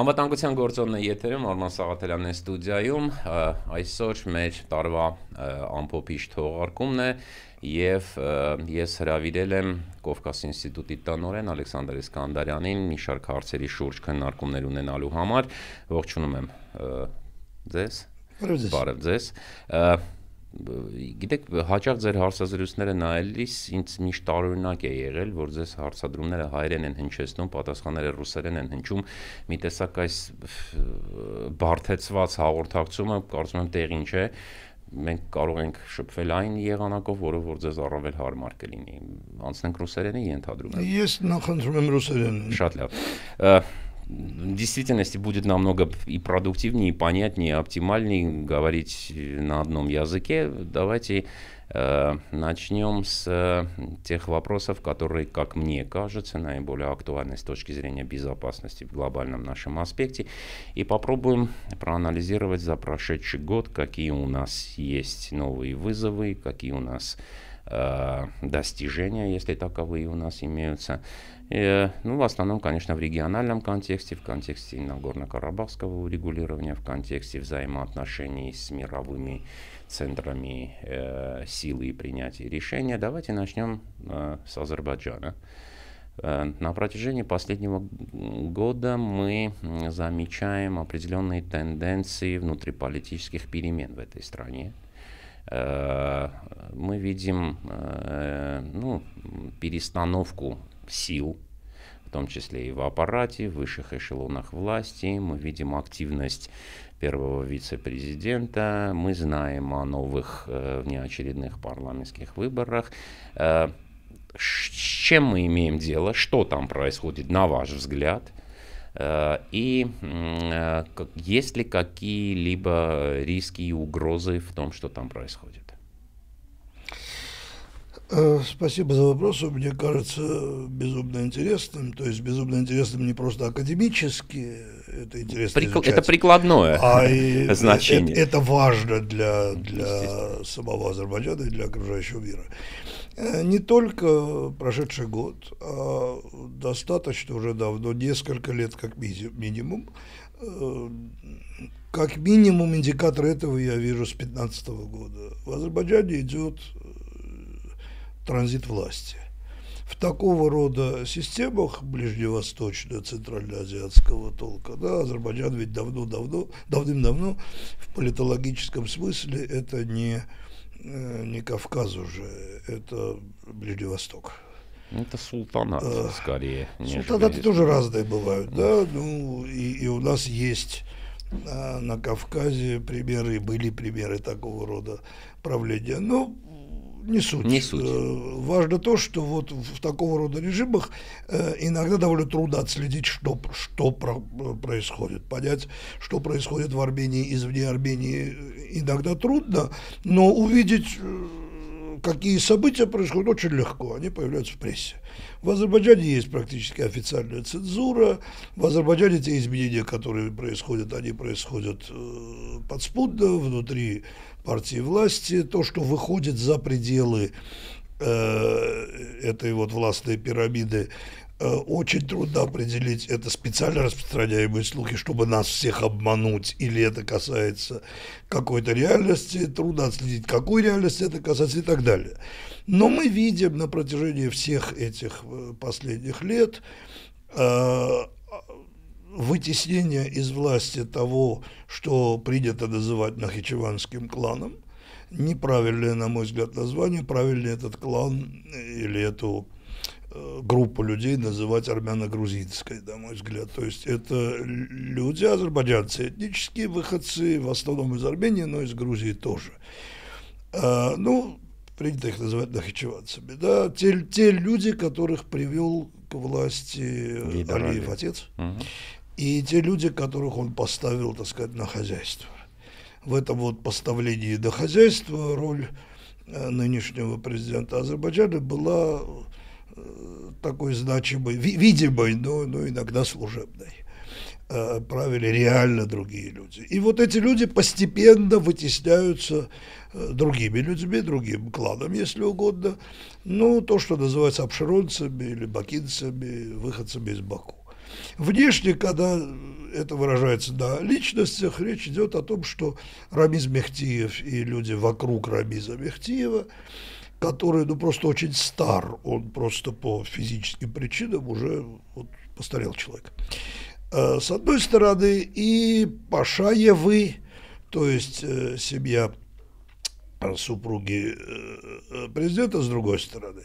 Անվտանգության գործոնն է եթերում Արման Սաղաթելյանն է ստուդիայում։ Այսօր մեր տարվա ամփոփիչ թողարկումն է եւ ես հրավիրել եմ Կովկաս ինստիտուտի տնօրեն Ալեքսանդր Իսկանդարյանին մի շարք հարցերի շուրջ քննարկումներ ունենալու համար։ Ողջունում եմ ձեզ։ Բարև ձեզ։ Բարև ձեզ գիտեք հաճախ ձեր հարցազրույցները նայելիս ինձ միշտ տարօրինակ է եղել որ ձեզ հարցադրումները հայերեն են հնչեցնում պատասխանները ռուսերեն են հնչում մի տեսակ այս բարթեցված հաղորդակցումը կարծում եմ տեղին չէ մենք կարող ենք շփվել այն եղանակով, որը որ ձեզ առավել հարմար կլինի։ Անցնենք ռուսերենի ընդհանրումը։ Ես նախընտրում եմ ռուսերենը։ Շատ լավ։ в действительности будет намного и продуктивнее, и понятнее, и оптимальнее говорить э, на одном языке. Давайте э, начнем с э, тех вопросов, которые, как мне кажется, наиболее актуальны с точки зрения безопасности в глобальном нашем аспекте, и попробуем проанализировать за прошедший год, какие у нас есть новые вызовы, какие у нас Э, достижения, если таковые у нас имеются. И, э, ну, в основном, конечно, в региональном контексте, в контексте Нагорно-Карабахского урегулирования, в контексте взаимоотношений с мировыми центрами э, силы и принятия решения. Давайте начнем э, с Азербайджана. Э, на протяжении последнего года мы замечаем определенные тенденции внутриполитических перемен в этой стране. Э, Э, мы видим э, ну, перестановку сил, в том числе и в аппарате, в высших эшелонах власти. Мы видим активность первого вице-президента, мы знаем о новых э, внеочередных парламентских выборах. С чем мы имеем дело? Что там происходит, на ваш взгляд? Э, и э, есть ли какие-либо риски и угрозы в том, что там происходит? Э, спасибо за вопрос. Мне кажется, безумно интересным. То есть безумно интересным не просто академически, это интересно Прик... изучать, Это прикладное а и значение. Это, это важно для, для самого Азербайджана и для окружающего мира. Э, не только прошедший год, а достаточно уже давно, несколько лет как минимум. Э, как минимум индикатор этого я вижу с 2015 года. В Азербайджане идет э, транзит власти. В такого рода системах ближневосточного, центральноазиатского толка, да, Азербайджан ведь давно-давно, давным-давно в политологическом смысле это не э, Э, не Кавказ уже, это Ближний Восток. Это султанат, а, скорее. Султанаты нежели... тоже разные бывают, да. Ну, и, и у нас есть а, на Кавказе примеры, были примеры такого рода правления. ну не суть. Не суть. Э, важно то, что вот в такого рода режимах э, иногда довольно трудно отследить, что, что происходит. Понять, что происходит в Армении, извне Армении э, иногда трудно, но увидеть какие события происходят очень легко, они появляются в прессе. В Азербайджане есть практически официальная цензура, в Азербайджане те изменения, которые происходят, они происходят э, подспудно, внутри партии власти, то, что выходит за пределы э, этой вот властной пирамиды, э, очень трудно определить, это специально распространяемые слухи, чтобы нас всех обмануть, или это касается какой-то реальности, трудно отследить, какой реальности это касается и так далее. Но мы видим на протяжении всех этих э, последних лет э, вытеснение из власти того, что принято называть нахичеванским кланом. Неправильное, на мой взгляд, название. правильнее этот клан или эту э, группу людей называть армяно-грузинской, на мой взгляд. То есть это люди, азербайджанцы, этнические выходцы, в основном из Армении, но из Грузии тоже. А, ну, принято их называть нахичеванцами. Да? Те, те люди, которых привел к власти Алиев, Алиев, отец. Угу и те люди, которых он поставил, так сказать, на хозяйство. В этом вот поставлении до хозяйства роль э, нынешнего президента Азербайджана была э, такой значимой, видимой, но, но иногда служебной. Э, правили реально другие люди. И вот эти люди постепенно вытесняются другими людьми, другим кланом, если угодно. Ну, то, что называется обширонцами или бакинцами, выходцами из Баку. Внешне, когда это выражается на личностях, речь идет о том, что Рамиз Мехтиев и люди вокруг Рамиза Мехтиева, который ну, просто очень стар, он просто по физическим причинам уже вот, постарел человек. Э, с одной стороны, и Пашаевы, то есть э, семья Э, супруги э, президента, с другой стороны.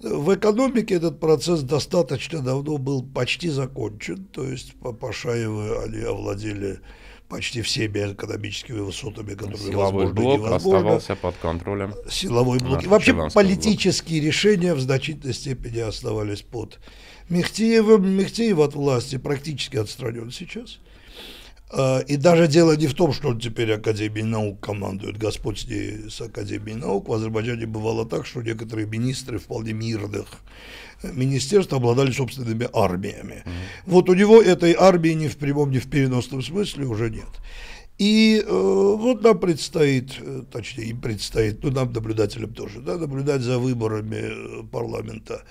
В экономике этот процесс достаточно давно был почти закончен, то есть Пашаевы, они овладели почти всеми экономическими высотами, которые Силовой возможно, блок невозможно. оставался под контролем. Силовой блок. вообще политические блок. решения в значительной степени оставались под Мехтиевым. Мехтиев от власти практически отстранен сейчас. А, и даже дело не в том, что теперь Академии наук командует. Господь с ней с Академией наук. В Азербайджане бывало так, что некоторые министры вполне мирных министерств обладали собственными армиями. Mm-hmm. Вот у него этой армии ни в прямом, ни в переносном смысле уже нет. И э, вот нам предстоит, э, точнее им предстоит, ну нам, наблюдателям тоже, да, наблюдать за выборами э, парламента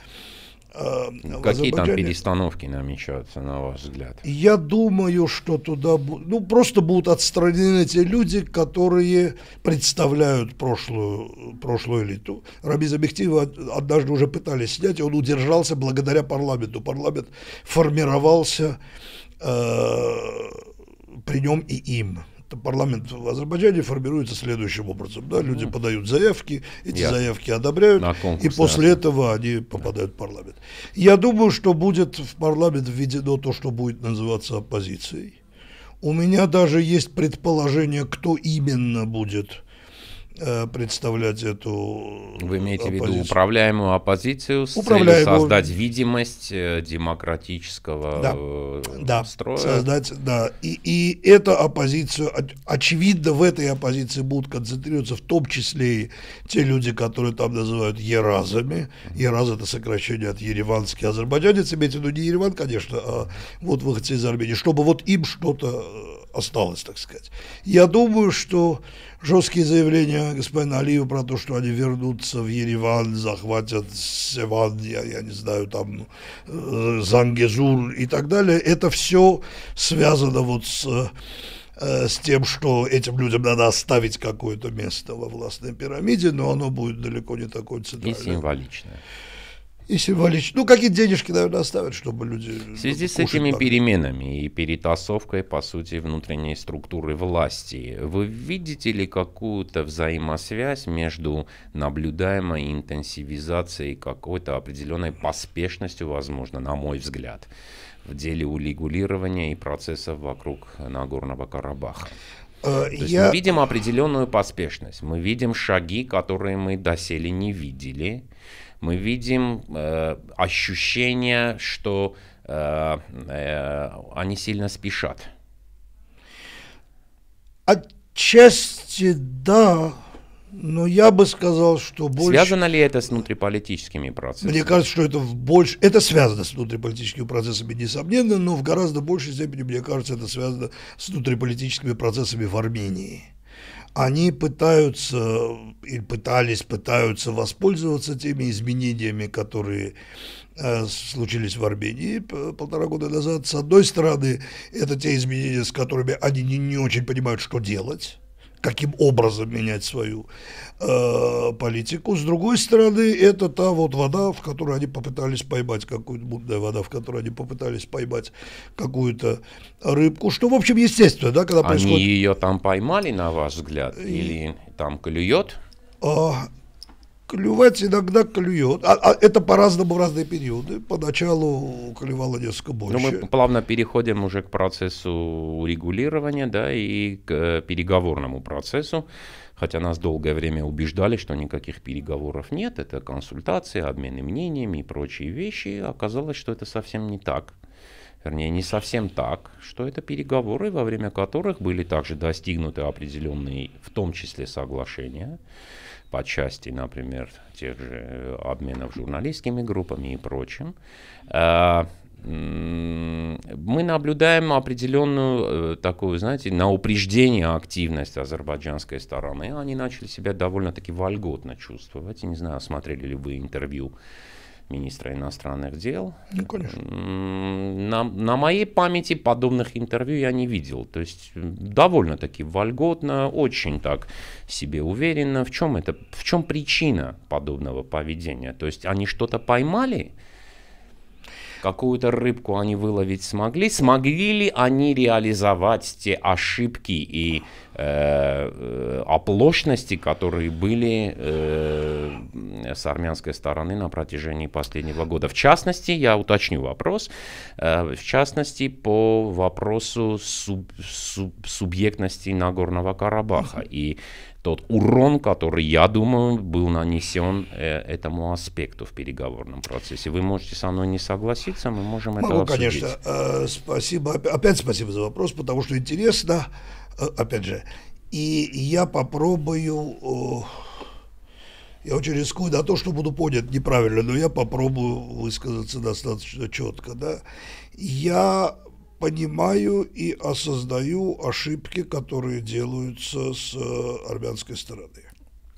Эм, Какие там перестановки намечаются, на ваш взгляд? Я думаю, что туда... Ну, просто будут отстранены те люди, которые представляют прошлую, прошлую элиту. Раби Забехтиева однажды уже пытались снять, и он удержался благодаря парламенту. Парламент формировался э, при нем и им парламент в Азербайджане формируется следующим образом. Да? Люди mm. подают заявки, эти yeah. заявки одобряют, конкурс, и после да. этого они попадают yeah. в парламент. Я думаю, что будет в парламент введено то, что будет называться оппозицией. У меня даже есть предположение, кто именно будет Э, представлять эту Вы имеете оппозицию. в виду управляемую оппозицию с управляемую... целью создать видимость э, демократического да. Э, строя? Да, создать, да. И, и эта оппозиция, очевидно, в этой оппозиции будут концентрироваться в том числе и те люди, которые там называют еразами. Ераз – это сокращение от ереванский азербайджанец, имеется в виду не Ереван, конечно, а вот выходцы из Армении, чтобы вот им что-то осталось, так сказать. Я думаю, что жесткие заявления господина Алиева про то, что они вернутся в Ереван, захватят Севан, я, я не знаю, там э, Зангезур и так далее, это все связано вот с э, с тем, что этим людям надо оставить какое-то место во властной пирамиде, но оно будет далеко не такое центральное. И символичное и символично. Ну, какие денежки, наверное, оставят, чтобы люди... В связи с этими там. переменами и перетасовкой, по сути, внутренней структуры власти, вы видите ли какую-то взаимосвязь между наблюдаемой интенсивизацией какой-то определенной поспешностью, возможно, на мой взгляд, в деле урегулирования и процессов вокруг Нагорного Карабаха? Э, То есть я... мы видим определенную поспешность, мы видим шаги, которые мы доселе не видели, мы видим э, ощущение, что э, э, они сильно спешат. Отчасти да, но я бы сказал, что больше... Связано ли это с внутриполитическими процессами? Мне кажется, что это в больше... Это связано с внутриполитическими процессами, несомненно, но в гораздо большей степени, мне кажется, это связано с внутриполитическими процессами в Армении. Они пытаются, или пытались, пытаются воспользоваться теми изменениями, которые э, случились в Армении полтора года назад. С одной стороны, это те изменения, с которыми они не, не очень понимают, что делать каким образом менять свою э, политику. С другой стороны, это та вот вода, в которой они попытались поймать какую-то мутная вода, в которой они попытались поймать какую-то рыбку, что, в общем, естественно, да, когда они происходит... Они ее там поймали, на ваш взгляд, И... или там клюет? А, клювать иногда клюет. А, а это по-разному в разные периоды. Поначалу клювало несколько ну, больше. Но мы плавно переходим уже к процессу регулирования, да, и к э, переговорному процессу. Хотя нас долгое время убеждали, что никаких переговоров нет, это консультации, обмены мнениями и прочие вещи. Оказалось, что это совсем не так вернее, не совсем так, что это переговоры, во время которых были также достигнуты определенные, в том числе, соглашения по части, например, тех же э, обменов журналистскими группами и прочим. А, мы наблюдаем определенную э, такую, знаете, на упреждение активность азербайджанской стороны. Они начали себя довольно-таки вольготно чувствовать. не знаю, смотрели ли вы интервью министра иностранных дел. Ну, конечно. На, на моей памяти подобных интервью я не видел. То есть довольно-таки вольготно, очень так себе уверенно. В чем это? В чем причина подобного поведения? То есть они что-то поймали? какую-то рыбку они выловить смогли, смогли ли они реализовать те ошибки и э, э, оплошности, которые были э, с армянской стороны на протяжении последнего года. В частности, я уточню вопрос, э, в частности, по вопросу суб, суб, субъектности Нагорного Карабаха и тот урон, который, я думаю, был нанесен э, этому аспекту в переговорном процессе. Вы можете со мной не согласиться, мы можем Могу, это ну, обсудить. конечно. Э, спасибо. Опять спасибо за вопрос, потому что интересно, э, опять же, и я попробую... Э, я очень рискую на то, что буду понят неправильно, но я попробую высказаться достаточно четко. Да? Я понимаю и осознаю ошибки, которые делаются с э, армянской стороны.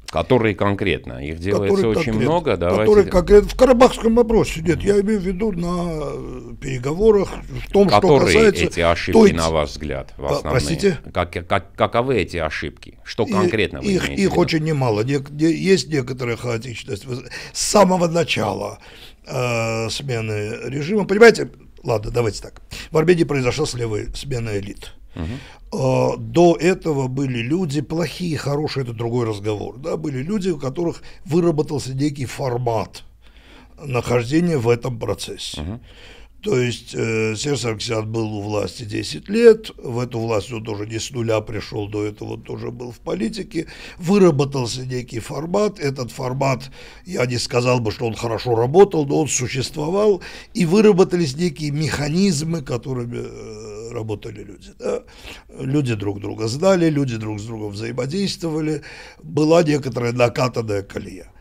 Которые конкретно? Их делается которые очень конкретно, много. Давайте... Которые конкретно в Карабахском вопросе. Нет, я имею в виду на э, переговорах, в том, которые что касается... Которые эти ошибки, той... на ваш взгляд, в основном. Простите? Как, как, каковы эти ошибки? Что конкретно и, вы их, Их очень немало. есть некоторая хаотичность. С самого начала э, смены режима. Понимаете, Ладно, давайте так. В Армении произошла слева смена элит. Угу. До этого были люди плохие, хорошие, это другой разговор. Да, были люди, у которых выработался некий формат нахождения в этом процессе. Угу. То есть э, Серж Сарксян был у власти 10 лет, в эту власть он тоже не с нуля пришел, до этого он тоже был в политике, выработался некий формат, этот формат, я не сказал бы, что он хорошо работал, но он существовал, и выработались некие механизмы, которыми э, работали люди. Да? Люди друг друга знали, люди друг с другом взаимодействовали, была некоторая накатанная колея.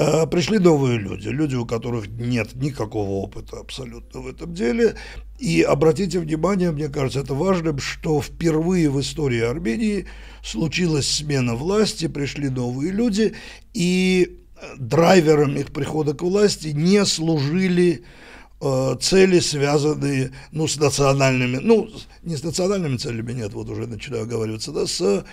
А, пришли новые люди, люди, у которых нет никакого опыта абсолютно в этом деле. И обратите внимание, мне кажется, это важно, что впервые в истории Армении случилась смена власти, пришли новые люди, и э, драйвером их прихода к власти не служили э, цели, связанные ну, с национальными, ну, не с национальными целями, нет, вот уже начинаю оговариваться, да, с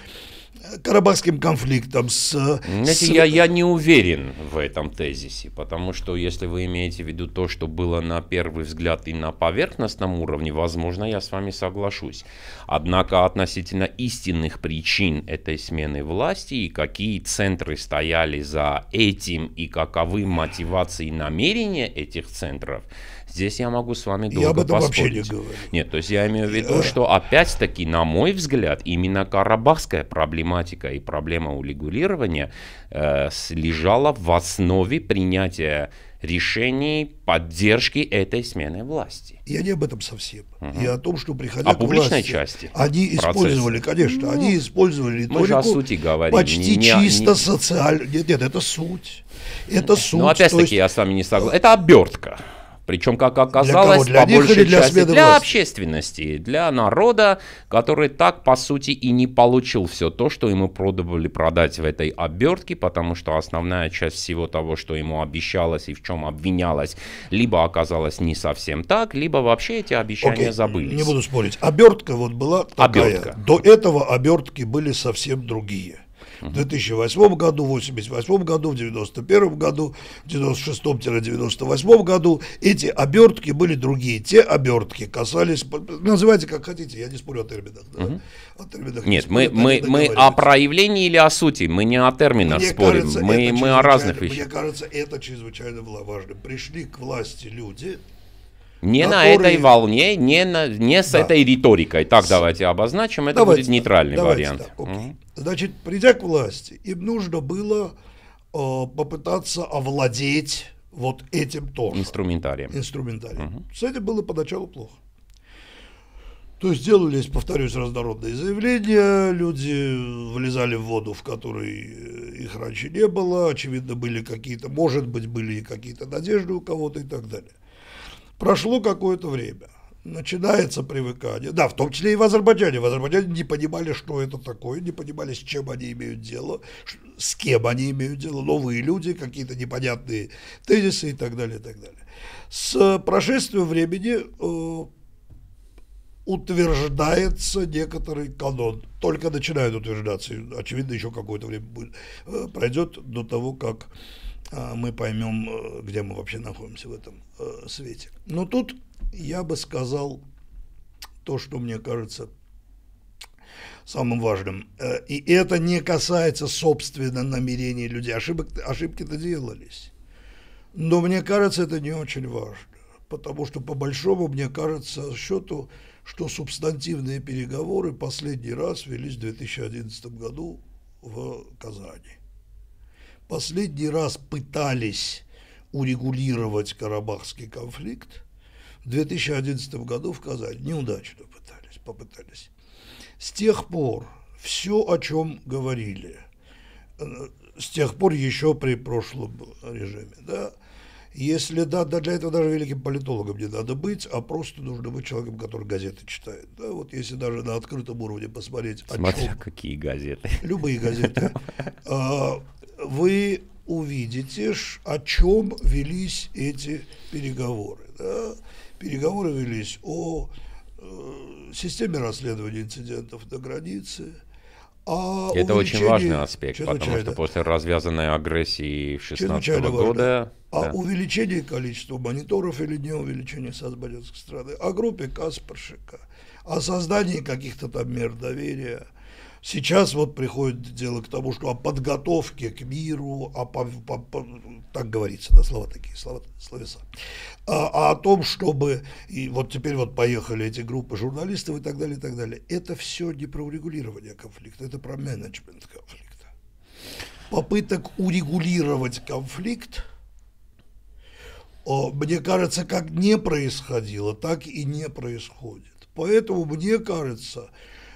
карабахским конфликтом, с... Знаете, с... Я, я не уверен в этом тезисе, потому что если вы имеете в виду то, что было на первый взгляд и на поверхностном уровне, возможно, я с вами соглашусь. Однако относительно истинных причин этой смены власти и какие центры стояли за этим и каковы мотивации и намерения этих центров – Здесь я могу с вами долго Я об этом поспорить. вообще не говорю. Нет, то есть я имею в виду, э. что опять-таки, на мой взгляд, именно карабахская проблематика и проблема урегулирования э, лежала в основе принятия решений поддержки этой смены власти. Я не об этом совсем. Угу. Я о том, что приходя а к власти, части они процесс. использовали, конечно, ну, они использовали риторику мы же о сути говорим. почти не, не, чисто не... социальную. Нет, нет, это суть. Это ну, суть. Ну, опять-таки, есть... я с вами не согласен. Это обертка. Причем, как оказалось, для кого? Для по большей для части для власти? общественности, для народа, который так, по сути, и не получил все то, что ему продавали продать в этой обертке, потому что основная часть всего того, что ему обещалось и в чем обвинялось, либо оказалось не совсем так, либо вообще эти обещания Окей, забылись. Не буду спорить. Обертка вот была такая. Обертка. До этого обертки были совсем другие в 2008 году, в 88 году, в 91 году, в 96-98 году. Эти обертки были другие. Те обертки касались, называйте как хотите, я не спорю о терминах. Да? Угу. О терминах Нет, не спорю, мы, мы, мы о проявлении или о сути, мы не о терминах мне спорим, кажется, мы, мы о разных вещах. Мне кажется, это чрезвычайно было важно. Пришли к власти люди, не которые... на этой волне, не, на, не с да. этой риторикой. Так с... давайте обозначим, это давайте будет нейтральный так, вариант. Так, Угу. Значит, придя к власти, им нужно было э, попытаться овладеть вот этим тоже. Инструментарием. Инструментарием. Угу. С этим было поначалу плохо. То есть делались, повторюсь, разнородные заявления, люди влезали в воду, в которой э, их раньше не было, очевидно, были какие-то, может быть, были какие-то надежды у кого-то и так далее. Прошло какое-то время. Начинается привыкание. Да, в том числе и в Азербайджане. В Азербайджане не понимали, что это такое, не понимали, с чем они имеют дело, с кем они имеют дело, новые люди, какие-то непонятные тезисы и так далее, и так далее. С прошествием времени э, утверждается некоторый канон. Только начинает утверждаться. Очевидно, еще какое-то время будет, э, пройдет до того, как а, мы поймем, э, где мы вообще находимся в этом э, свете. Но тут я бы сказал то, что мне кажется самым важным. Э, и это не касается, собственно, намерений людей. Ошибок, ошибки-то делались. Но мне кажется, это не очень важно. Потому что, по большому, мне кажется, счету, что субстантивные переговоры последний раз велись в 2011 году в Казани последний раз пытались урегулировать Карабахский конфликт в 2011 году в Казани. Неудачно пытались, попытались. С тех пор все, о чем говорили, э, с тех пор еще при прошлом режиме, да, если да, да, для этого даже великим политологом не надо быть, а просто нужно быть человеком, который газеты читает. Да, вот если даже на открытом уровне посмотреть, Смотря о чем, какие газеты. Любые газеты. А, вы увидите, о чем велись эти переговоры. Да? Переговоры велись о э, системе расследования инцидентов на границе. А Это очень важный аспект, потому что после развязанной агрессии 2016 -го года... Важно. Да. О увеличении количества мониторов или не увеличении со страны, о группе Каспаршика, о создании каких-то там мер доверия – Сейчас вот приходит дело к тому, что о подготовке к миру, о, по, по, по, так говорится, да, слова такие, слова, словеса, а, а о том, чтобы, и вот теперь вот поехали эти группы журналистов и так далее, и так далее. Это все не про урегулирование конфликта, это про менеджмент конфликта. Попыток урегулировать конфликт, мне кажется, как не происходило, так и не происходит. Поэтому, мне кажется,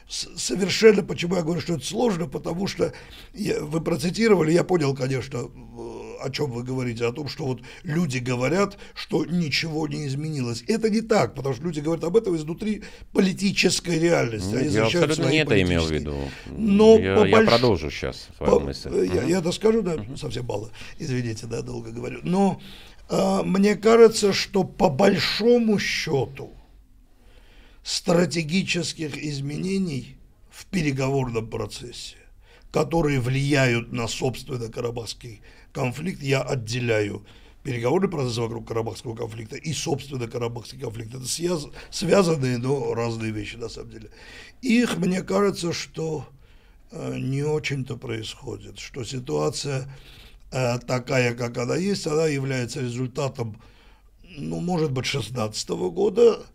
совершенно, почему я говорю, что это сложно, потому что я, вы процитировали, я понял, конечно, э, о чем вы говорите, о том, что вот люди говорят, что ничего не изменилось. Это не так, потому что люди говорят об этом изнутри политической реальности. Они а я абсолютно не это имел в виду. Но я, по больш... продолжу сейчас свою по... мысль. Э, я, угу. я доскажу, да, угу. совсем мало, извините, да, долго говорю. Но э, мне кажется, что по большому счету, стратегических изменений в переговорном процессе, которые влияют на, собственно, карабахский конфликт, я отделяю переговорный процесс вокруг карабахского конфликта и, собственно, карабахский конфликт. Это связ... связанные, но разные вещи, на самом деле. Их, мне кажется, что э, не очень-то происходит, что ситуация э, такая, как она есть, она является результатом, ну, может быть, 16 года,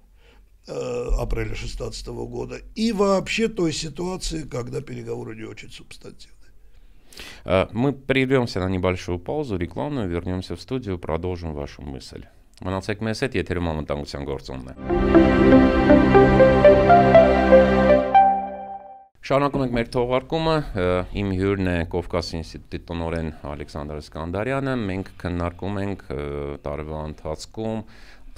апреля 2016 года и вообще той ситуации, когда переговоры не очень субстантивны. Мы прервемся на небольшую паузу, рекламную, вернемся в студию, продолжим вашу мысль։ Մնացեք մեզ հետ, եթերում ամտանգության գործոնն է։ Շարունակում ենք մեր թողարկումը։ Իմ հյուրն է Կովկաս ինստիտուտի տնօրեն Ալեքսանդր Սկանդարյանը։ Մենք քննարկում ենք տարվա ընթացքում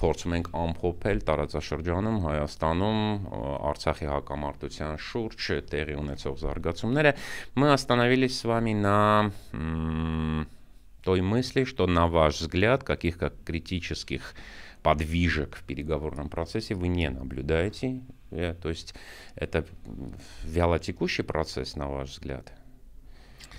փորձում ենք ամփոփել տարածաշրջանում, Հայաստանում, Արցախի հակամարտության շուրջ տեղի ունեցող զարգացումները։ Мы остановились с вами на той мысли, что на ваш взгляд каких-то критических подвижек в переговорном процессе вы не наблюдаете. То есть это вялотекущий процесс, на ваш взгляд?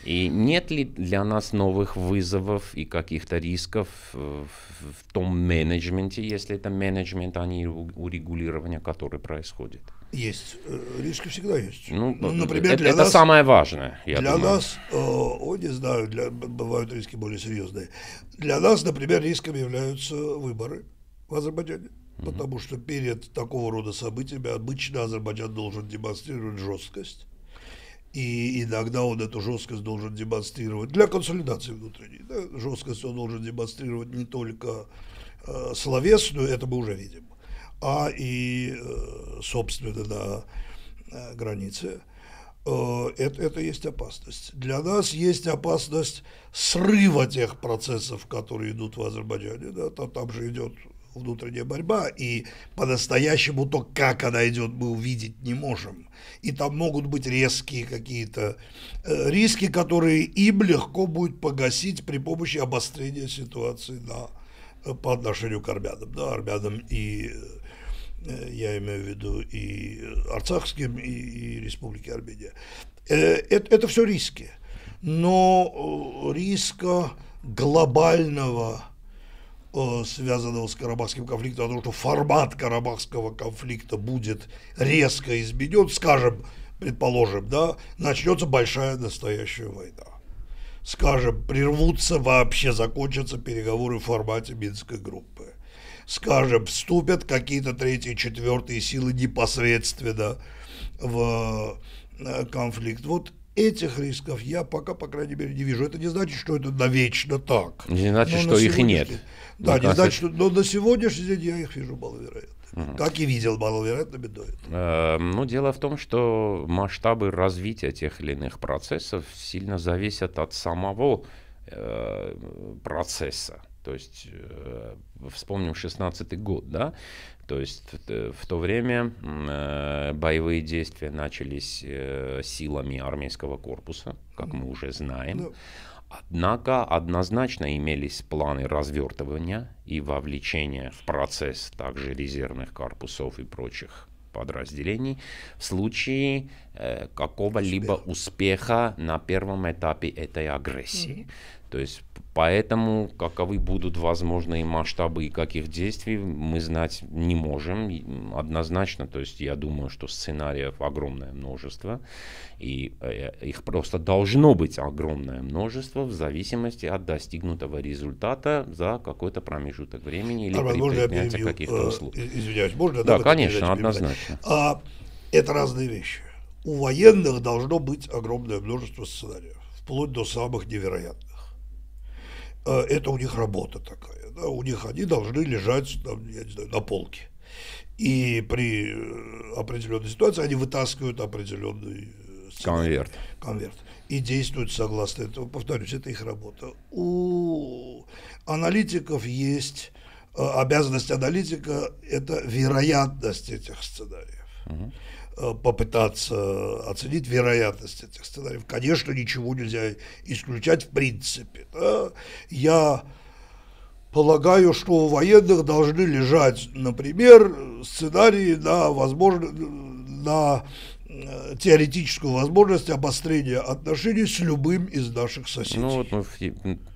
И нет ли для нас новых вызовов и каких-то рисков э, в том менеджменте, если это менеджмент, а не урегулирование, которое происходит? Есть. Э, риски всегда есть. Ну, ну э, например, это, для это нас, самое важное. Я для думаю. нас, о, не знаю, для, бывают риски более серьезные. Для нас, например, риском являются выборы в Азербайджане. Потому что перед такого рода событиями обычно Азербайджан должен демонстрировать жесткость и иногда он эту жесткость должен демонстрировать для консолидации внутренней. Да? Жесткость он должен демонстрировать не только э, словесную, это мы уже видим, а и, э, собственно, на э, границе. Э, это, это есть опасность. Для нас есть опасность срыва тех процессов, которые идут в Азербайджане. Да? Там, там же идет внутренняя борьба, и по-настоящему то, как она идет, мы увидеть не можем. И там могут быть резкие какие-то э, риски, которые им легко будет погасить при помощи обострения ситуации на, э, по отношению к армянам. Да, армянам и э, я имею в виду и Арцахским, и, и Республике Армения. Это, это все риски. Но риска глобального Э, связанного с Карабахским конфликтом, о том, что формат Карабахского конфликта будет резко изменен, скажем, предположим, да, начнется большая настоящая война. Скажем, прервутся вообще, закончатся переговоры в формате Минской группы. Скажем, вступят какие-то третьи, четвертые силы непосредственно в э, конфликт. Вот Этих рисков я пока, по крайней мере, не вижу. Это не значит, что это навечно так. Не значит, но что их нет. Ну, да, не значит, что... но на сегодняшний день я их вижу маловероятно. Угу. Как и видел маловероятно бедой. Э, ну, дело в том, что масштабы развития тех или иных процессов сильно зависят от самого э, процесса. То есть, э, вспомним 16 год, да, то есть в то время э, боевые действия начались э, силами армейского корпуса, как мы уже знаем. Ну. Однако однозначно имелись планы развертывания и вовлечения в процесс также резервных корпусов и прочих подразделений в случае э, какого-либо успеха на первом этапе этой агрессии. Mm-hmm. То есть поэтому каковы будут возможные масштабы и каких действий мы знать не можем однозначно. То есть я думаю, что сценариев огромное множество, и э, их просто должно быть огромное множество в зависимости от достигнутого результата за какой-то промежуток времени или Арман, при каких-то э, услуг. Извиняюсь, можно? Да, да конечно, однозначно. А, это разные вещи. У военных должно быть огромное множество сценариев, вплоть до самых невероятных. А, это у них работа такая. Да, у них они должны лежать там, я не знаю, на полке. И при э, определенной ситуации они вытаскивают определенный э, сценарий, конверт. конверт. И действуют согласно этому. Повторюсь, это их работа. У аналитиков есть э, обязанность аналитика – это вероятность этих сценариев. Угу. Э, попытаться оценить вероятность этих сценариев. Конечно, ничего нельзя исключать в принципе. Да? Я полагаю, что у военных должны лежать, например, сценарии на, возможно, на э, теоретическую возможность обострения отношений с любым из наших соседей. Ну вот мы в,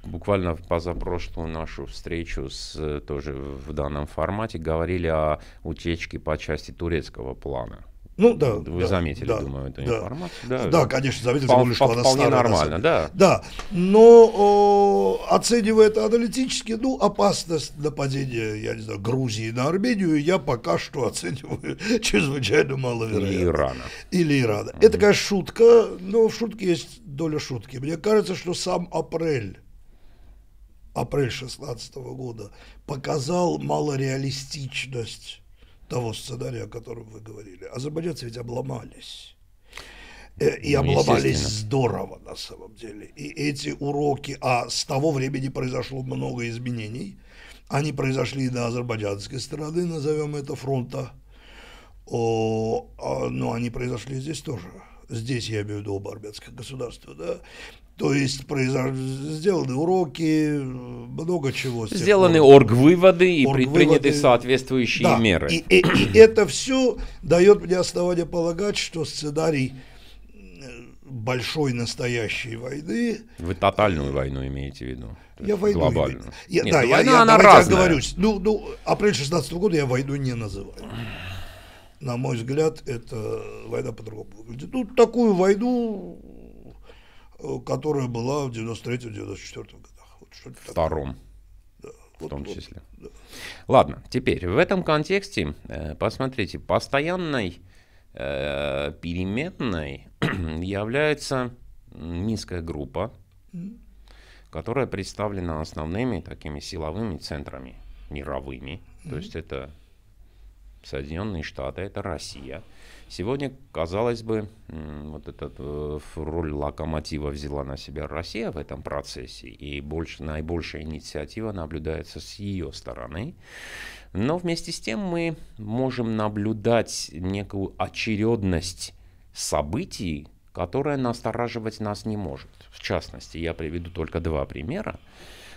буквально позапрошлую нашу встречу с, э, тоже в данном формате говорили о утечке по части турецкого плана. Ну да. Вы да, заметили, да, думаю, эту да, информацию. Да, да, да, конечно, заметили, впол, тем что вполне она вполне старая, нормально, да. Да, но э, оценивая это аналитически, ну опасность нападения, я не знаю, Грузии на Армению я пока что оцениваю чрезвычайно маловероятно. Или Ирана. Или Ирана. Mm-hmm. Это, конечно, шутка, но в шутке есть доля шутки. Мне кажется, что сам апрель апрель 16 года показал малореалистичность того сценария, о котором вы говорили. Азербайджанцы ведь обломались. Э, и ну, обломались здорово, на самом деле. И эти уроки, а с того времени произошло много изменений. Они произошли и на азербайджанской стороне, назовем это фронта. О, а, но они произошли здесь тоже. Здесь я имею в виду оба армянских государства, да. То есть произош... сделаны уроки, много чего. Сделаны орг-выводы и предприняты соответствующие да. меры. И, и, и это все дает мне основание полагать, что сценарий э, большой настоящей войны. Вы тотальную войну имеете в виду? Я войну глобально. Я, Нет, да, ну война, я, я, она разная. Оговорюсь. Ну, ну, апрель 16 года я войну не называю. На мой взгляд, это война по-другому выглядит. Ну, такую войну Э, которая была в 93-94 годах. Вот Втором. в том числе. Ладно, теперь в этом контексте, э, посмотрите, постоянной э, переменной является низкая группа, которая представлена основными такими силовыми центрами мировыми. То есть это Соединенные Штаты, это Россия. Сегодня, казалось бы, вот эту э, роль локомотива взяла на себя Россия в этом процессе, и больше, наибольшая инициатива наблюдается с ее стороны. Но вместе с тем мы можем наблюдать некую очередность событий, которая настораживать нас не может. В частности, я приведу только два примера.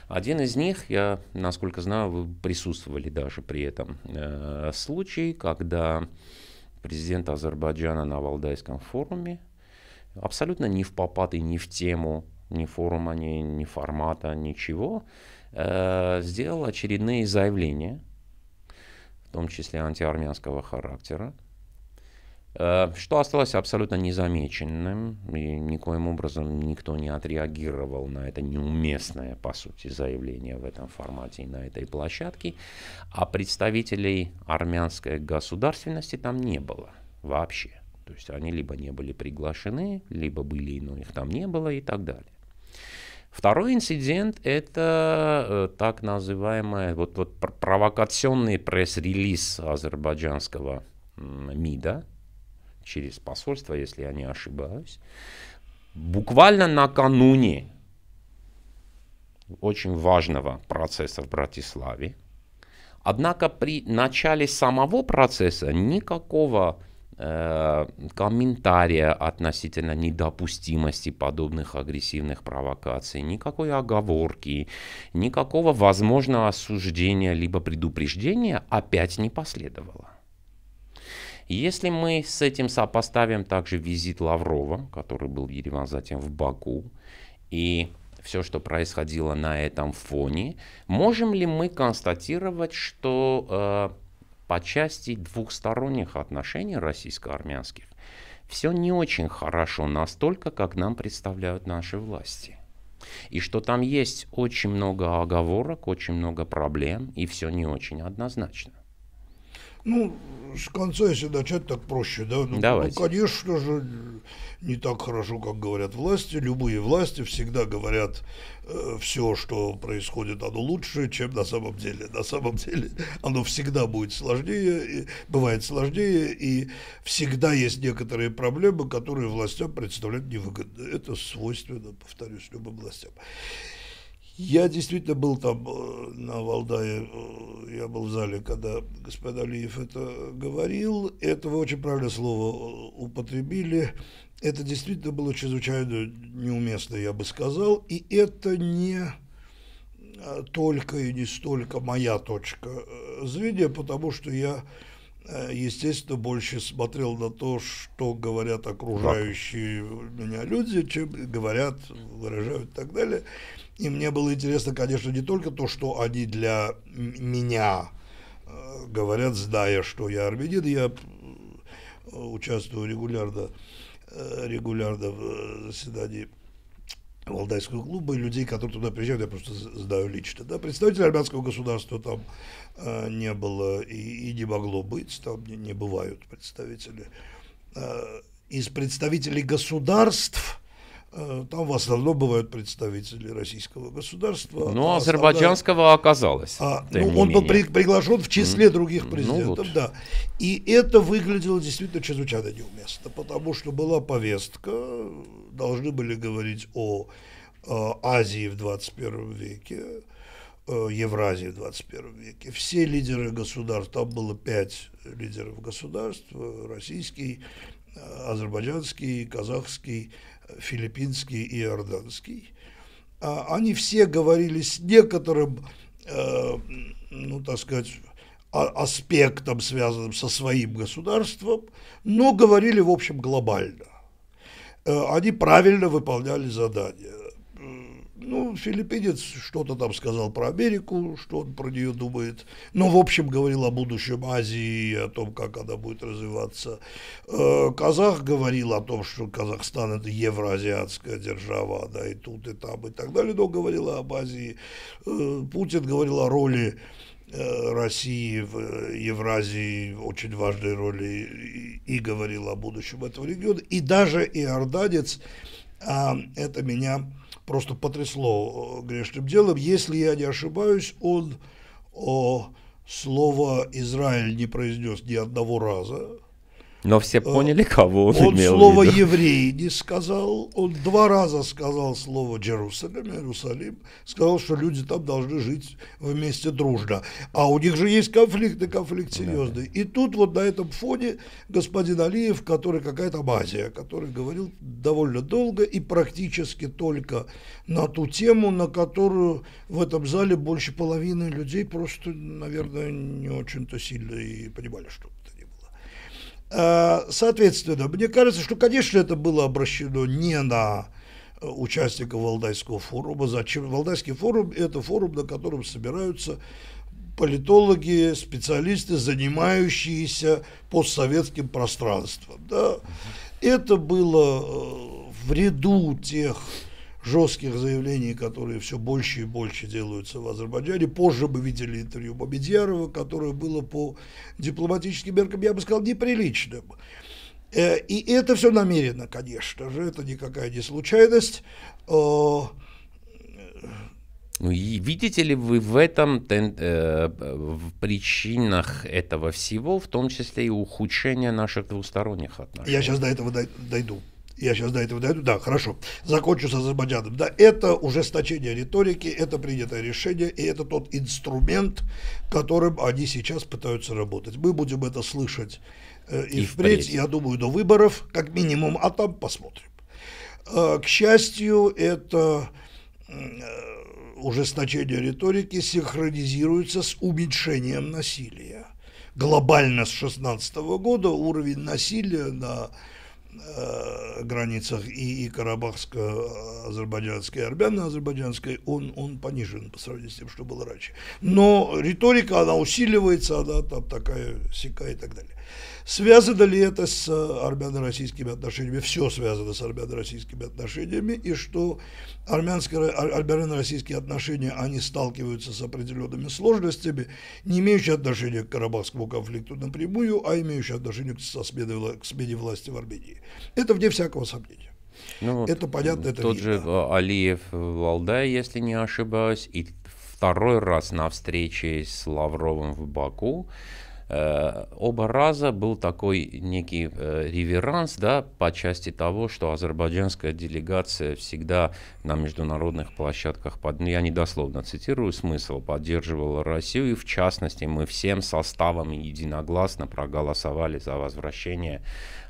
Один из них, я, насколько знаю, вы присутствовали даже при этом э, случае, когда президент Азербайджана на Валдайском форуме абсолютно не в попад и не в тему ни форума, ни, ни формата, ничего, э, сделал очередные заявления, в том числе антиармянского характера, Э, что осталось абсолютно незамеченным, и никоим образом никто не отреагировал на это неуместное, по сути, заявление в этом формате и на этой площадке, а представителей армянской государственности там не было вообще. То есть они либо не были приглашены, либо были, но их там не было и так далее. Второй инцидент – это э, так называемый вот, вот провокационный пресс-релиз азербайджанского МИДа, через посольство, если я не ошибаюсь, буквально накануне очень важного процесса в Братиславе. Однако при начале самого процесса никакого э, комментария относительно недопустимости подобных агрессивных провокаций, никакой оговорки, никакого возможного осуждения либо предупреждения опять не последовало. Если мы с этим сопоставим также визит Лаврова, который был в Ереван, затем в Баку, и все, что происходило на этом фоне, можем ли мы констатировать, что э, по части двухсторонних отношений российско-армянских все не очень хорошо настолько, как нам представляют наши власти? И что там есть очень много оговорок, очень много проблем, и все не очень однозначно. Ну, с конца, если начать, так проще, да? Ну, Давайте. ну конечно же, не так хорошо, как говорят власти. Любые власти всегда говорят э, все, что происходит, оно лучше, чем на самом деле. На самом деле оно всегда будет сложнее, и, бывает сложнее, и всегда есть некоторые проблемы, которые властям представляют невыгодно. Это свойственно, повторюсь, любым властям. Я действительно был там э, на Валдае, э, я был в зале, когда господин Алиев это говорил. Это вы очень правильное слово э, употребили. Это действительно было чрезвычайно неуместно, я бы сказал. И это не только и не столько моя точка зрения, потому что я, естественно, больше смотрел на то, что говорят окружающие так. меня люди, чем говорят, выражают и так далее. И мне было интересно, конечно, не только то, что они для меня э, говорят, зная, что я армянин, я э, участвую регулярно, э, регулярно в заседании Валдайского клуба и людей, которые туда приезжают, я просто знаю лично. Да, представителей армянского государства там не было и, и не могло быть, там не, не бывают представители. из представителей государств Э, там в основном бывают представители российского государства. Но ну, а азербайджанского оказалось. А, ну, он менее. был при, приглашен в числе mm. других ну президентов, ну, вот. да. И это выглядело действительно чрезвычайно неуместно, потому что была повестка, должны были говорить о, о э, Азии в 21 веке, э, Евразии в 21 веке. Все лидеры государств, там было пять лидеров государств, российский, азербайджанский, казахский, филиппинский и иорданский, а они все говорили с некоторым, э, ну, так сказать, а, аспектом, связанным со своим государством, но говорили, в общем, глобально. Э, они правильно выполняли задания ну, филиппинец что-то там сказал про Америку, что он про нее думает. Но, ну, в общем, говорил о будущем Азии, о том, как она будет развиваться. Э, казах говорил о том, что Казахстан – это евроазиатская держава, да, и тут, и там, и так далее, но говорил об Азии. Э, Путин говорил о роли э, России в Евразии очень важной роли и, говорил о будущем этого региона. И даже иорданец, а, это меня просто потрясло э, грешным делом. Если я не ошибаюсь, он о, слово «Израиль» не произнес ни одного раза. Но все э, поняли, кого он, он имел слово в виду. «евреи» не сказал, он два раза сказал слово «Джерусалим», «Иерусалим», сказал, что люди там должны жить вместе дружно. А у них же есть конфликты, и конфликт серьезный. Да. И тут вот на этом фоне господин Алиев, который какая-то Азия, который говорил довольно долго и практически только на ту тему, на которую в этом зале больше половины людей просто, наверное, не очень-то сильно и понимали, что Э, соответственно, мне кажется, что, конечно, это было обращено не на э, участников Валдайского форума. Зачем? Валдайский форум – это форум, на котором собираются политологи, специалисты, занимающиеся постсоветским пространством. Да? Это было э, в ряду тех жестких заявлений, которые все больше и больше делаются в Азербайджане. Позже мы видели интервью Бабидьярова, которое было по дипломатическим меркам, я бы сказал, неприличным. Э, и это все намеренно, конечно же, это никакая не случайность. Э, ну и видите ли вы в этом э, в причинах этого всего, в том числе и ухудшение наших двусторонних отношений? Я сейчас до этого дойду я сейчас до этого дойду, да, хорошо, закончу с Азербайджаном, да, это ужесточение риторики, это принятое решение, и это тот инструмент, которым они сейчас пытаются работать. Мы будем это слышать э, и, и впредь, впредь, я думаю, до выборов, как минимум, а там посмотрим. Э, к счастью, это... Э, ужесточение риторики синхронизируется с уменьшением насилия. Глобально с 2016 года уровень насилия на Э, границах и, и карабахско-азербайджанской, и армяно-азербайджанской, он, он понижен по сравнению с тем, что было раньше. Но риторика, она усиливается, она там такая сика и так далее. Связано ли это с э, армяно-российскими отношениями? Все связано с армяно-российскими отношениями, и что а, армяно-российские отношения, они сталкиваются с определенными сложностями, не имеющие отношения к Карабахскому конфликту напрямую, а имеющие отношение к, со смене, к смене власти в Армении. Это вне всякого сомнения. Ну, это понятно, это Тот видно. же э, Алиев Валдай, если не ошибаюсь, и второй раз на встрече с Лавровым в Баку Э, оба раза был такой некий э, реверанс да, по части того, что азербайджанская делегация всегда на международных площадках, под, ну, я не дословно цитирую смысл, поддерживала Россию, и в частности мы всем составом единогласно проголосовали за возвращение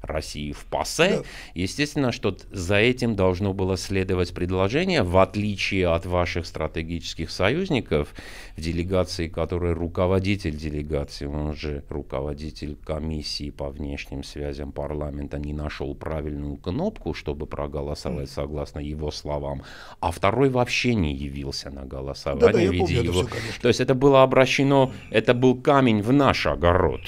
России в ПАСЕ. Да. Естественно, что за этим должно было следовать предложение, в отличие от ваших стратегических союзников в делегации, который руководитель делегации, он же также руководитель комиссии по внешним связям парламента не нашел правильную кнопку, чтобы проголосовать хм. согласно его словам, а второй вообще не явился на голосование да, да, в виде его. То есть это было обращено, это был камень в наш огород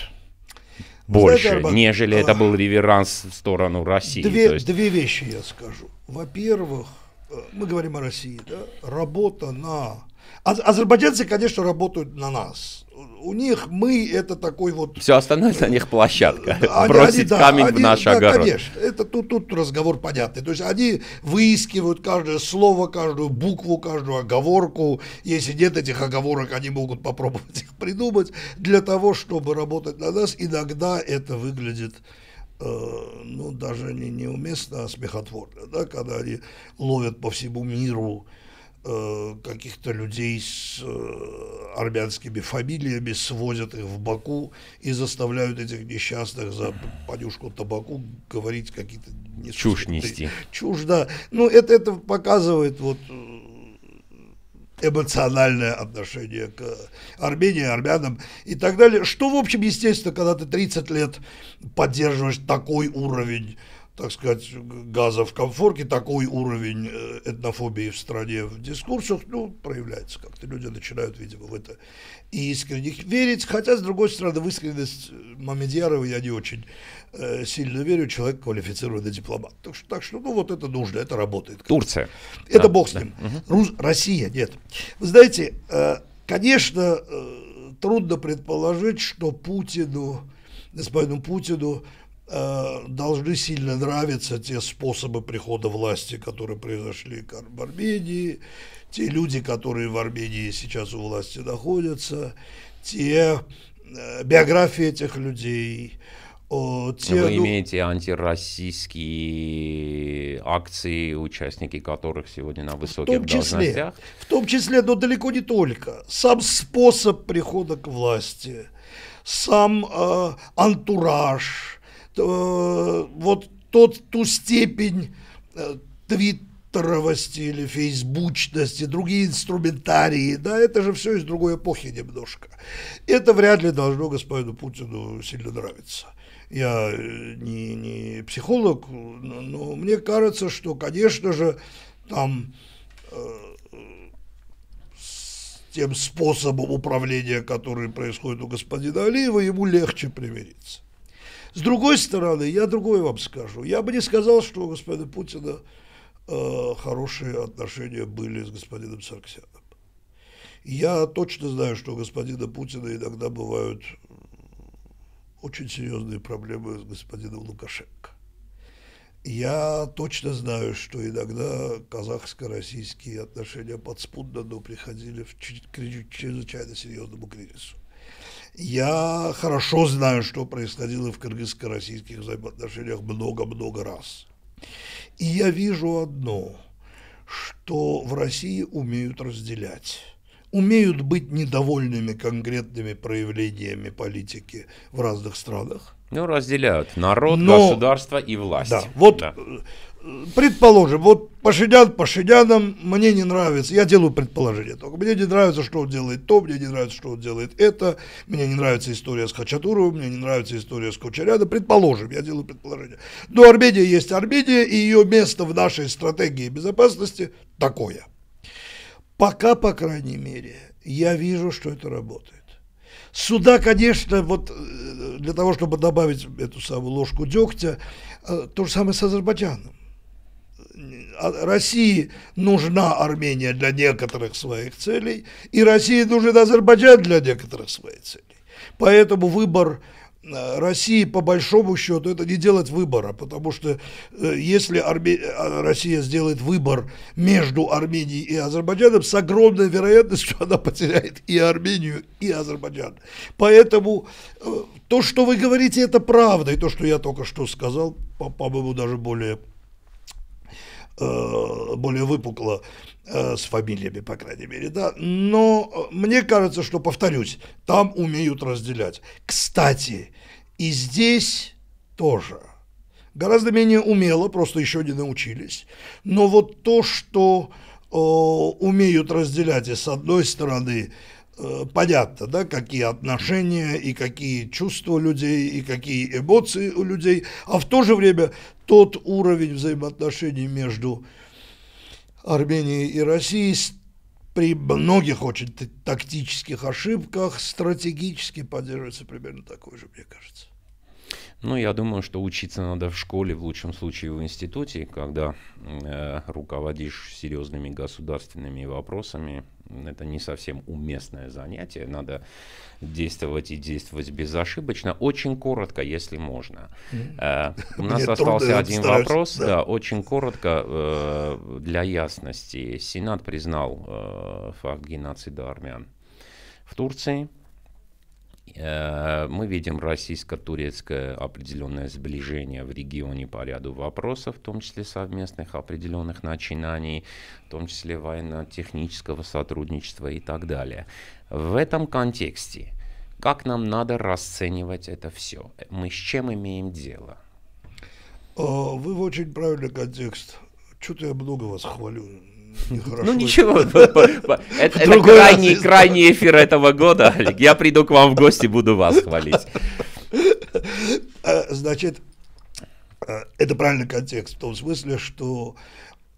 больше, Знаете, Арбан, нежели а, это был реверанс в сторону России. Две, есть... две вещи я скажу. Во-первых, э, мы говорим о России, да? работа на... А, азербайджанцы, конечно, работают на нас у них мы это такой вот... Все остальное на них площадка. Они, Бросить они, да, камень они, в наш да, огород. конечно. Это тут, тут разговор понятный. То есть они выискивают каждое слово, каждую букву, каждую оговорку. Если нет этих оговорок, они могут попробовать их придумать для того, чтобы работать на нас. Иногда это выглядит э, ну, даже не неуместно, а смехотворно, да, когда они ловят по всему миру Э, каких-то людей с э, армянскими фамилиями, сводят их в Баку и заставляют этих несчастных за понюшку табаку говорить какие-то... Чушь нести. Чушь, да. Ну, это, это показывает вот э, эмоциональное отношение к Армении, армянам и так далее. Что, в общем, естественно, когда ты 30 лет поддерживаешь такой уровень так сказать, газа в комфорке, такой уровень э, этнофобии в стране в дискурсах, ну, проявляется как-то. Люди начинают, видимо, в это и искренне верить. Хотя, с другой стороны, в искренность э, Мамедьярова я не очень э, сильно верю. Человек квалифицированный дипломат. Так что, так что, ну, вот это нужно, это работает. Турция. Это да, бог с ним. Да. Рус, Россия, нет. Вы знаете, э, конечно, э, трудно предположить, что Путину, господину Путину Э, должны сильно нравиться те способы прихода власти, которые произошли в Армении, те люди, которые в Армении сейчас у власти находятся, те э, биографии этих людей. Те, Вы ну... имеете антироссийские акции, участники которых сегодня на высоких в том числе, должностях? В том числе, но далеко не только. Сам способ прихода к власти, сам э, антураж – Э, вот тот, ту степень э, твиттеровости или фейсбучности, другие инструментарии, да, это же все из другой эпохи немножко. Это вряд ли должно господину Путину сильно нравиться. Я э, не, не психолог, но, но мне кажется, что, конечно же, там тем способом управления, который происходит у господина Алиева, ему легче примириться. С другой стороны, я другое вам скажу. Я бы не сказал, что у господина Путина э, хорошие отношения были с господином Сарксяном. Я точно знаю, что у господина Путина иногда бывают очень серьезные проблемы с господином Лукашенко. Я точно знаю, что иногда казахско-российские отношения подспудно, но приходили в, чрезвычайно серьезному кризису. Я хорошо знаю, что происходило в кыргызско-российских взаимоотношениях много-много раз. И я вижу одно, что в России умеют разделять умеют быть недовольными конкретными проявлениями политики в разных странах. Ну, разделяют народ, Но, государство и власть. Да, вот да. Э, предположим, вот Пашинян Пашиняном мне не нравится, я делаю предположение только, мне не нравится, что он делает то, мне не нравится, что он делает это, мне не нравится история с Хачатуровым, мне не нравится история с Кучарядом, предположим, я делаю предположение. Но Армения есть Армения, и ее место в нашей стратегии безопасности такое. Пока, по крайней мере, я вижу, что это работает. Сюда, конечно, вот э, для того, чтобы добавить эту самую ложку дегтя, э, то же самое с Азербайджаном. А, России нужна Армения для некоторых своих целей, и России нужен Азербайджан для некоторых своих целей. Поэтому выбор э, России, по большому счету, это не делать выбора, потому что э, если Арме... Э, Россия сделает выбор между Арменией и Азербайджаном, с огромной вероятностью она потеряет и Армению, и Азербайджан. Поэтому то, что вы говорите, это правда, и то, что я только что сказал, по-моему, даже более Э, более выпукло э, с фамилиями, по крайней мере, да. Но э, мне кажется, что, повторюсь, там умеют разделять. Кстати, и здесь тоже. Гораздо менее умело, просто еще не научились. Но вот то, что умеют разделять и с одной стороны Э, понятно, да, какие отношения и какие чувства у людей, и какие эмоции у людей, а в то же время тот уровень взаимоотношений между Арменией и Россией при многих очень тактических ошибках стратегически поддерживается примерно такой же, мне кажется. Ну, я думаю, что учиться надо в школе, в лучшем случае в институте, когда э, руководишь серьезными государственными вопросами. Это не совсем уместное занятие. Надо действовать и действовать безошибочно. Очень коротко, если можно. Э, у нас Мне остался один вопрос. Да. да, очень коротко э, для ясности. Сенат признал э, факт геноцида армян в Турции. Э, мы видим российско-турецкое определенное сближение в регионе по ряду вопросов, в том числе совместных определенных начинаний, в том числе военно-технического сотрудничества и так далее. В этом контексте как нам надо расценивать это все? Мы с чем имеем дело? Э, вы в очень правильный контекст. Что-то я много вас хвалю. Ну, ну ничего, это крайний, крайний эфир этого года, Олег. Я приду к вам в гости, буду вас хвалить. А, значит, а, это правильный контекст в том смысле, что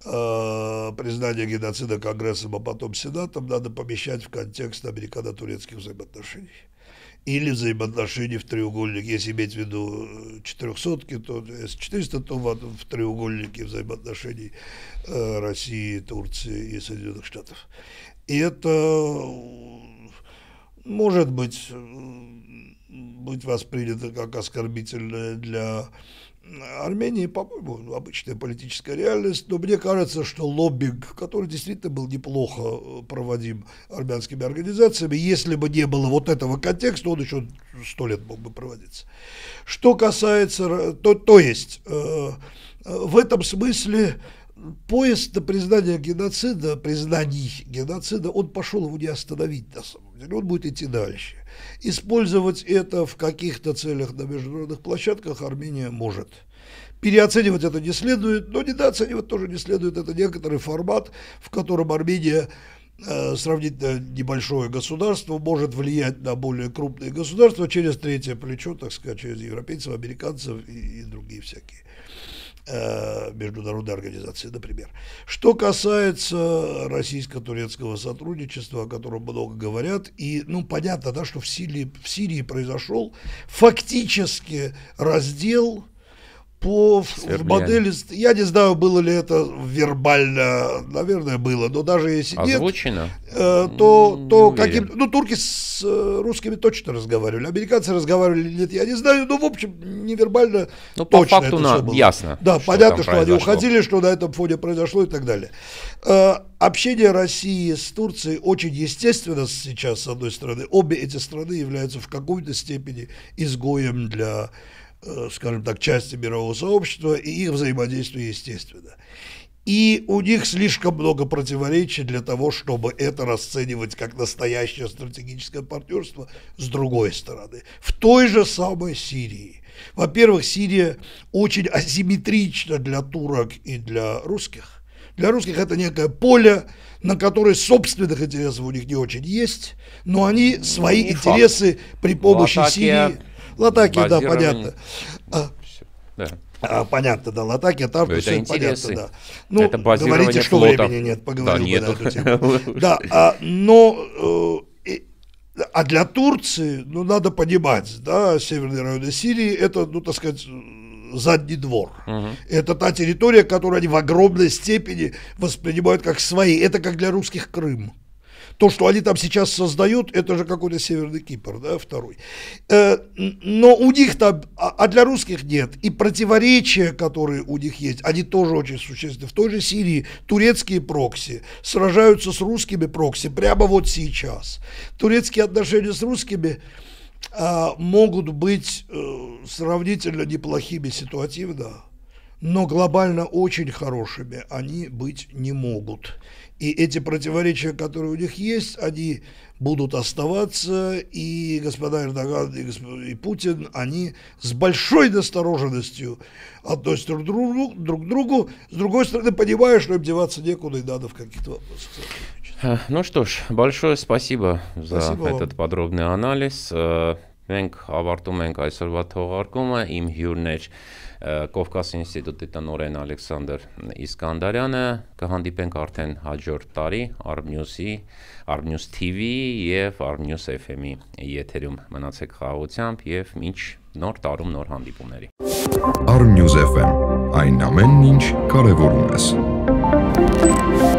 а, признание геноцида Конгрессом, а потом Сенатом надо помещать в контекст американо-турецких взаимоотношений или взаимоотношения в треугольник. Если иметь в виду э, четырехсотки, то С-400, то в треугольнике взаимоотношений э, России, Турции и Соединенных Штатов. И это может быть, быть воспринято как оскорбительное для Армении, по-моему, ну, обычная политическая реальность, но мне кажется, что лоббинг, который действительно был неплохо э, проводим армянскими организациями, если бы не было вот этого контекста, он еще сто лет мог бы проводиться. Что касается, то, то есть, э, э, в этом смысле поезд на признание геноцида, признаний геноцида, он пошел его не остановить на самом пользователя, он будет идти дальше. Использовать это в каких-то целях на международных площадках Армения может. Переоценивать это не следует, но недооценивать тоже не следует. Это некоторый формат, в котором Армения э, сравнительно небольшое государство может влиять на более крупные государства через третье плечо, так сказать, через европейцев, американцев и, и другие всякие. Э, международной организации, например. Что касается российско-турецкого сотрудничества, о котором много говорят, и, ну, понятно, да, что в Сирии, в Сирии произошел фактически раздел по Свербляне. модели, я не знаю, было ли это вербально, наверное, было, но даже если Озвучено? нет, э, то, то каким, ну турки с э, русскими точно разговаривали, американцы разговаривали нет, я не знаю, но в общем невербально ну, точно по факту это на... все было. ясно. Да, что понятно, что произошло. они уходили, что на этом фоне произошло и так далее. Э, общение России с Турцией очень естественно сейчас с одной стороны, обе эти страны являются в какой-то степени изгоем для Э, скажем так, части мирового сообщества и их взаимодействие естественно. И у них слишком много противоречий для того, чтобы это расценивать как настоящее стратегическое партнерство с другой стороны. В той же самой Сирии. Во-первых, Сирия очень асимметрична для турок и для русских. Для русских это некое поле, на которое собственных интересов у них не очень есть, но они ну, свои не интересы факт. при помощи ну, Сирии Латакия, да, понятно. А, да. А, понятно, да, Латаки, а там это все интересы. понятно, да. Ну, это говорите, что флота. времени нет, поговорим да, по эту Да, а, но э, а для Турции, ну, надо понимать, да, северные районы Сирии, это, ну, так сказать, задний двор. Угу. Это та территория, которую они в огромной степени воспринимают как свои. Это как для русских Крым то, что они там сейчас создают, это же какой-то Северный Кипр, да, второй. Э, но у них там, а, а для русских нет. И противоречия, которые у них есть, они тоже очень существенны. В той же Сирии турецкие прокси сражаются с русскими прокси прямо вот сейчас. Турецкие отношения с русскими а, могут быть э, сравнительно неплохими ситуативно, но глобально очень хорошими они быть не могут. И эти противоречия, которые у них есть, они будут оставаться, и господа Эрдоган и, госп... и Путин, они с большой настороженностью относятся друг к другу, друг другу, с другой стороны, понимая, что им деваться некуда и надо в каких-то вопросах. Э, ну что ж, большое спасибо, за спасибо этот вам. подробный анализ. Մենք ավարտում ենք այսօրվա Аркума իմ հյուրն էր Կովկաս ինստիտուտի տնօրեն Ալեքսանդր Իսկանդարյանը կհանդիպենք արդեն հաջորդ տարի Armnews-ի, Armnews TV-ի եւ Armnews FM-ի եթերում մնացեք խաղաղությամբ եւ մինչ նոր տարում նոր հանդիպումների։ Armnews FM, այն ամենն ինչ կարևորում ես։ Thank you